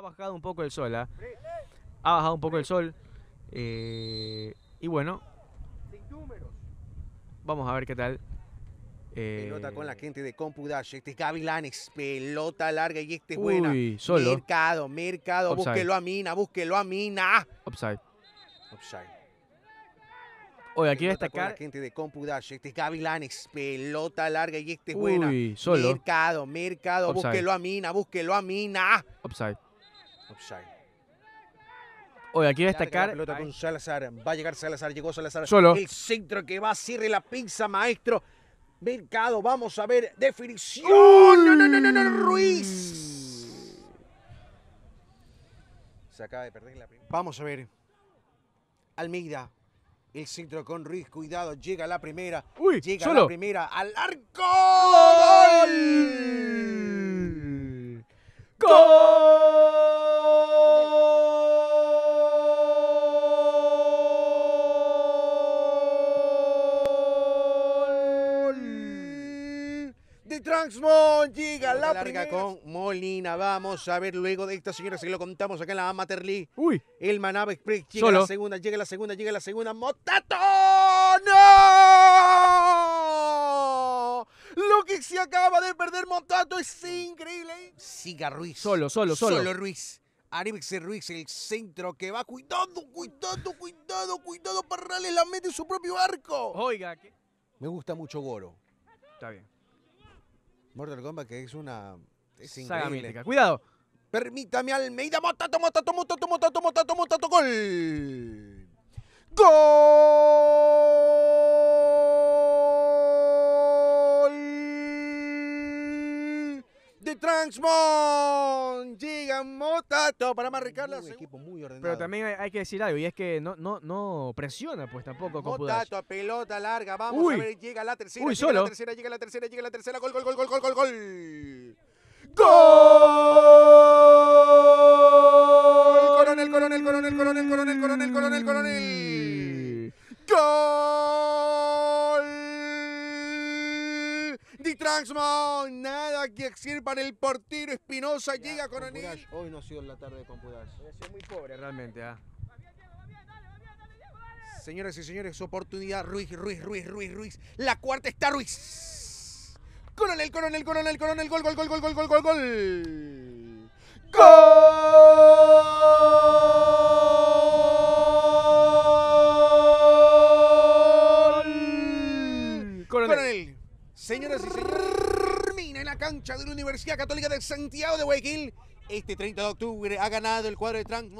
Ha bajado un poco el sol, ¿ah? Ha bajado un poco el sol. Eh, y bueno. Vamos a ver qué tal. Eh, pelota con la gente de CompuDash. Este es Gavilanes. Pelota larga y este es buena. Solo. Mercado, mercado. Búsquelo a Mina, búsquelo a Mina. Upside. Upside. Oye, aquí destacar. La gente de CompuDash, este es Gavilanes, pelota larga y este es Uy, buena. Solo. Mercado, mercado, búsquelo a Mina, búsquelo a Mina. Upside. Hoy aquí destacar. pelota con Salazar. Va a llegar Salazar. Llegó Salazar. Solo. El centro que va. a Cierre la pinza, maestro. Mercado. Vamos a ver. Definición. No, no, no, no, Ruiz. Se acaba de perder la primera. Vamos a ver. Almida El centro con Ruiz. Cuidado. Llega la primera. llega la primera. Al arco. ¡Gol! Transmón llega la, primera. con Molina. Vamos a ver luego de esta señora, si lo contamos acá en la Amateur League. Uy. El Manaba Express llega la segunda, llega la segunda, llega la segunda. ¡Motato! ¡No! Lo que se acaba de perder Motato es increíble. Siga Ruiz. Solo, solo, solo. Solo Ruiz. Aribix Ruiz, el centro que va. Cuidado, cuidado, cuidado, cuidado. Parrales la mete en su propio arco. Oiga, Me gusta mucho Goro. Está bien. Mortal Kombat, que es una. Es Saga increíble. Cuidado. Permítame Almeida, ¡Motato, motato, motato, motato, motato, motato, gol. ¡Gol! Transmon. Llega Motato para marcar la equipo muy ordenado. Pero también hay, que decir algo, y es que no, no, no presiona, pues tampoco. Motato, a pelota larga, vamos a ver, llega la tercera. llega solo. la tercera, llega la tercera, llega la tercera. Gol, gol, gol, gol, gol, gol, gol. ¡Gol! Coronel, coronel, coronel, coronel, coronel, coronel, coronel, coronel. ¡Gol! Maxman, Nada que decir para el portero Espinosa. Llega coronel. Hoy no ha sido la tarde con Hoy Ha sido muy pobre realmente. Ah. Señoras y señores, oportunidad. Ruiz, Ruiz, Ruiz, Ruiz, Ruiz. La cuarta está Ruiz. Coronel, coronel, coronel, coronel. Gol, gol, gol, gol, gol, gol, gol, gol. ¡Gol! coronel. Señoras y señores cancha de la Universidad Católica de Santiago de Guayaquil. Este 30 de octubre ha ganado el cuadro de Trans.